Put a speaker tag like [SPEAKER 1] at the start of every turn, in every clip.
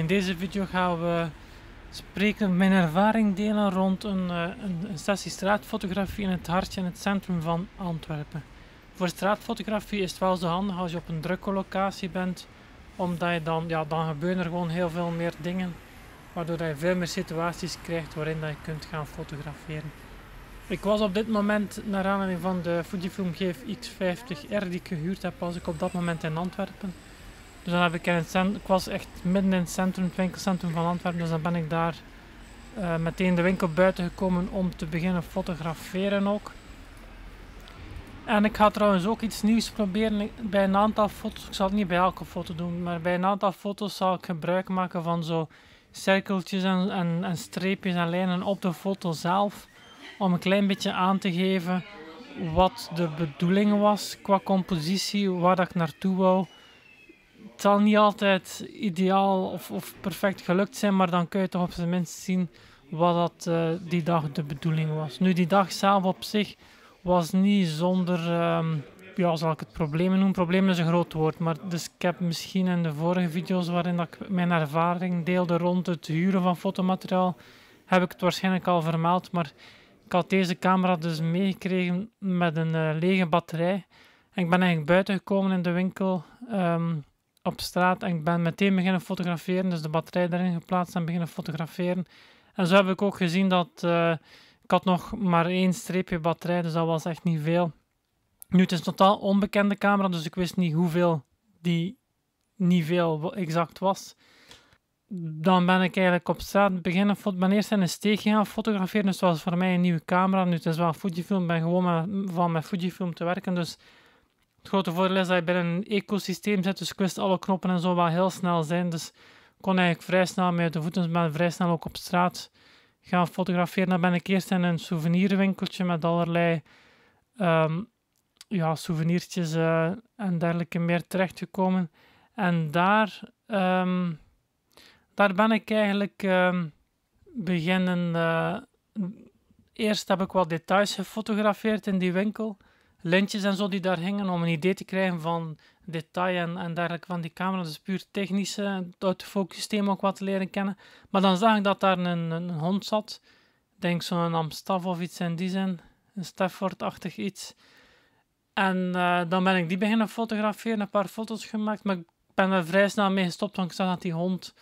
[SPEAKER 1] In deze video gaan we spreken, mijn ervaring delen rond een, eh, een, een sessie straatfotografie in het hartje in het centrum van Antwerpen. Voor straatfotografie is het wel zo handig als je op een drukke locatie bent, omdat je dan, ja, dan gebeuren er gewoon heel veel meer dingen, waardoor je veel meer situaties krijgt waarin dat je kunt gaan fotograferen. Ik was op dit moment, naar aanleiding van de Fujifilm GFX50R die ik gehuurd heb, was ik op dat moment in Antwerpen. Dus dan heb ik in was echt midden in het centrum, winkelcentrum van Antwerpen, dus dan ben ik daar eh, meteen de winkel buiten gekomen om te beginnen fotograferen ook. En ik ga trouwens ook iets nieuws proberen bij een aantal foto's. Ik zal het niet bij elke foto doen, maar bij een aantal foto's zal ik gebruik maken van zo cirkeltjes en, en, en streepjes en lijnen op de foto zelf. Om een klein beetje aan te geven wat de bedoeling was qua compositie, waar dat ik naartoe wou zal niet altijd ideaal of, of, perfect gelukt zijn, maar dan kun je toch op zijn minst zien wat dat, eh, die dag de bedoeling was. Nu, die dag zelf op zich was niet zonder, um, ja, zal ik het problemen noemen? problemen is een groot woord, maar dus ik heb misschien in de vorige video's waarin dat ik mijn ervaring deelde rond het huren van fotomateriaal, heb ik het waarschijnlijk al vermeld, maar ik had deze camera dus meegekregen met een eh, lege batterij. En ik ben eigenlijk buiten gekomen in de winkel. Ehm, op straat en ik ben meteen beginnen fotograferen, dus de batterij erin geplaatst en beginnen fotograferen. En zo heb ik ook gezien dat eh, ik had nog maar één streepje batterij, dus dat was echt niet veel. Nu, het is een totaal onbekende camera, dus ik wist niet hoeveel die niet veel exact was. Dan ben ik eigenlijk op straat beginnen. Ben eerst in een steeg gaan fotograferen, dus dat was voor mij een nieuwe camera. Nu, het is wel Fujifilm, ik ben gewoon van met Fujifilm te werken, dus het grote voordeel is dat je binnen een ecosysteem zit, dus ik wist alle knoppen en zo wel heel snel zijn. Dus ik kon eigenlijk vrij snel met de voeten, vrij snel ook op straat gaan fotograferen. Dan ben ik eerst in een souvenirwinkeltje met allerlei um, ja, souvenirtjes eh, en dergelijke meer terechtgekomen. En daar, ehm, daar ben ik eigenlijk ehm, beginnen. Eh, eerst heb ik wat details gefotografeerd in die winkel lintjes en zo die daar hingen om een idee te krijgen van detail en, en dergelijke van die camera. Dus puur technische, eh, het autofocus ook wat te leren kennen. Maar dan zag ik dat daar een, een hond zat. Denk zo'n Amstaff of iets in die zin. Een Stafford-achtig iets. En eh, dan ben ik die beginnen fotograferen, een paar foto's gemaakt. Maar ik ben er vrij snel mee gestopt, want ik zag dat die hond...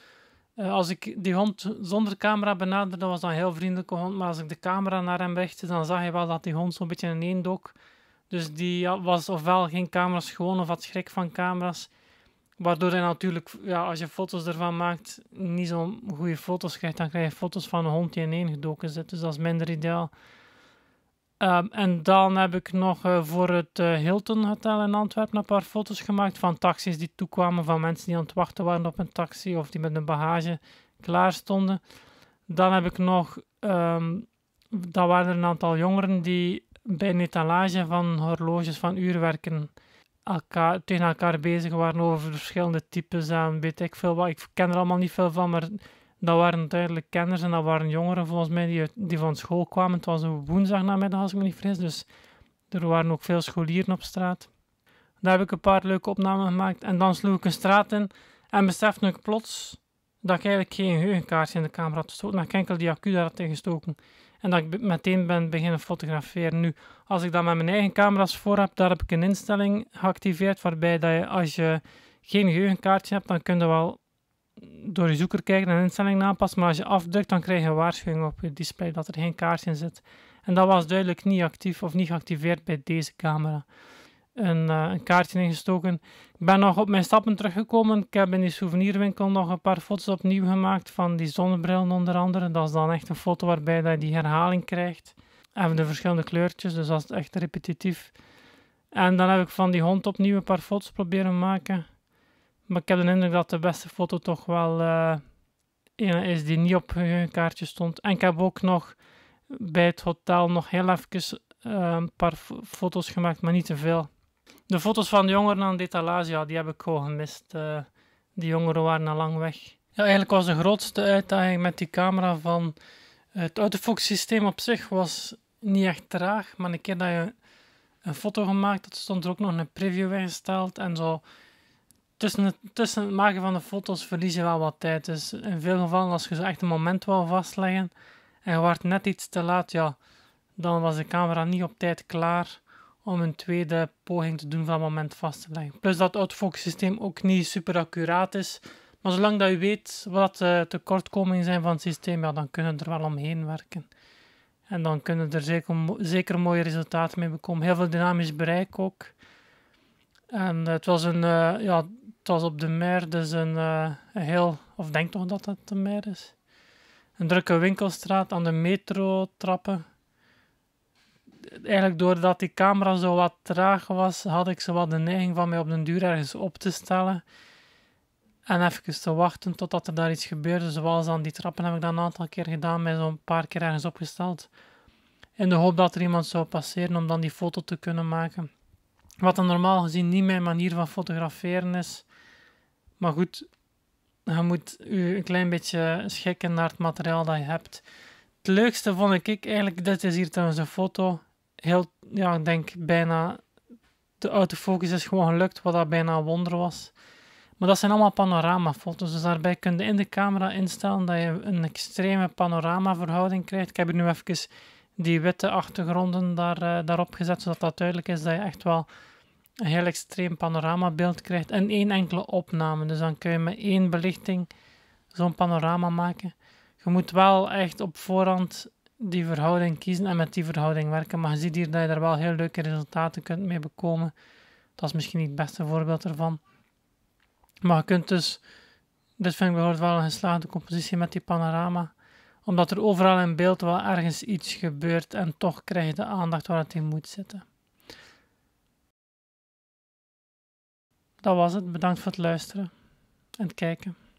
[SPEAKER 1] Eh, als ik die hond zonder camera benaderde, was dan een heel vriendelijke hond. Maar als ik de camera naar hem richtte, dan zag je wel dat die hond zo'n beetje in ineen dook. Dus die was ofwel geen camera's gewoon of had schrik van camera's. Waardoor hij natuurlijk, ja, als je foto's ervan maakt, niet zo'n goede foto's krijgt. Dan krijg je foto's van een hond die ineen gedoken zit. Dus dat is minder ideaal. Ehm, en dan heb ik nog eh, voor het eh, Hilton Hotel in Antwerpen een paar foto's gemaakt van taxis die toekwamen, van mensen die aan het wachten waren op een taxi of die met hun bagage klaar stonden. Dan heb ik nog, um, ehm, dat waren er een aantal jongeren die bij een etalage van horloges van uurwerken elkaar, tegen elkaar bezig waren over verschillende types en weet ik veel wat. Ik ken er allemaal niet veel van, maar dat waren duidelijk kenners en dat waren jongeren volgens mij die, die van school kwamen. Het was een woensdagnamiddag als ik me niet vergis, dus er waren ook veel scholieren op straat. Daar heb ik een paar leuke opnamen gemaakt en dan sloeg ik een straat in en besefte ik plots dat ik eigenlijk geen geheugenkaartje in de camera had gestoken. Dat enkel die accu daar had ingestoken. En dat ik meteen ben beginnen fotograferen. Nu, als ik dat met mijn eigen camera's voor heb, daar heb ik een instelling geactiveerd. Waarbij dat je, als je geen geheugenkaartje hebt, dan kun je wel door je zoeker kijken en instelling aanpassen. Maar als je afdrukt, dan krijg je een waarschuwing op je display dat er geen kaartje in zit. En dat was duidelijk niet actief of niet geactiveerd bij deze camera een, eh, een, kaartje ingestoken. Ik ben nog op mijn stappen teruggekomen. Ik heb in die souvenirwinkel nog een paar foto's opnieuw gemaakt van die zonnebril onder andere. Dat is dan echt een foto waarbij dat je die herhaling krijgt. Even de verschillende kleurtjes, dus dat is echt repetitief. En dan heb ik van die hond opnieuw een paar foto's proberen maken. Maar ik heb de indruk dat de beste foto toch wel eh, is die niet op een kaartje stond. En ik heb ook nog bij het hotel nog heel even eh, een paar foto's gemaakt, maar niet te veel de foto's van de jongeren aan de etalage, die heb ik gewoon gemist. Eh, die jongeren waren al lang weg. Ja, eigenlijk was de grootste uitdaging met die camera van eh, het autofocus systeem op zich was niet echt traag, maar een keer dat je een foto gemaakt had, stond er ook nog een preview ingesteld en zo. Tussen het, tussen maken van de foto's verlies je wel wat tijd. Dus in veel gevallen, als je zo echt een moment wou vastleggen en je werd net iets te laat, ja, dan was de camera niet op tijd klaar om een tweede poging te doen van moment vast te leggen. Plus dat het autofocus systeem ook niet super accuraat is. Maar zolang dat je weet wat de eh, tekortkomingen zijn van het systeem, ja, dan kunnen we er wel omheen werken. En dan kunnen we er zeker, zeker mooie resultaten mee bekomen. Heel veel dynamisch bereik ook. En het was, een, eh, ja, het was op de mer, dus eh, een, heel, of denk toch dat het de mer is. Een drukke winkelstraat aan de metro trappen eigenlijk doordat die camera zo wat traag was, had ik zo wat de neiging van mij op den duur ergens op te stellen. En even te wachten totdat er daar iets gebeurde. Zoals aan die trappen heb ik dat een aantal keer gedaan, mij zo'n paar keer ergens opgesteld. In de hoop dat er iemand zou passeren om dan die foto te kunnen maken. Wat dan normaal gezien niet mijn manier van fotograferen is. Maar goed, je moet je een klein beetje schikken naar het materiaal dat je hebt. Het leukste vond ik eigenlijk, dit is hier trouwens een foto heel, ja, ik denk bijna, de autofocus is gewoon gelukt, wat dat bijna een wonder was. Maar dat zijn allemaal panoramafoto's, dus daarbij kun je in de camera instellen dat je een extreme panoramaverhouding krijgt. Ik heb nu even die witte achtergronden daar, eh, daarop gezet, zodat dat duidelijk is dat je echt wel een heel extreem panoramabeeld krijgt en één enkele opname. Dus dan kun je met één belichting zo'n panorama maken. Je moet wel echt op voorhand die verhouding kiezen en met die verhouding werken. Maar je ziet hier dat je daar wel heel leuke resultaten kunt mee bekomen. Dat is misschien niet het beste voorbeeld ervan. Maar je kunt dus, dit vind ik bijvoorbeeld wel een geslaagde compositie met die panorama. Omdat er overal in beeld wel ergens iets gebeurt en toch krijg je de aandacht waar het in moet zitten. Dat was het. Bedankt voor het luisteren en het kijken.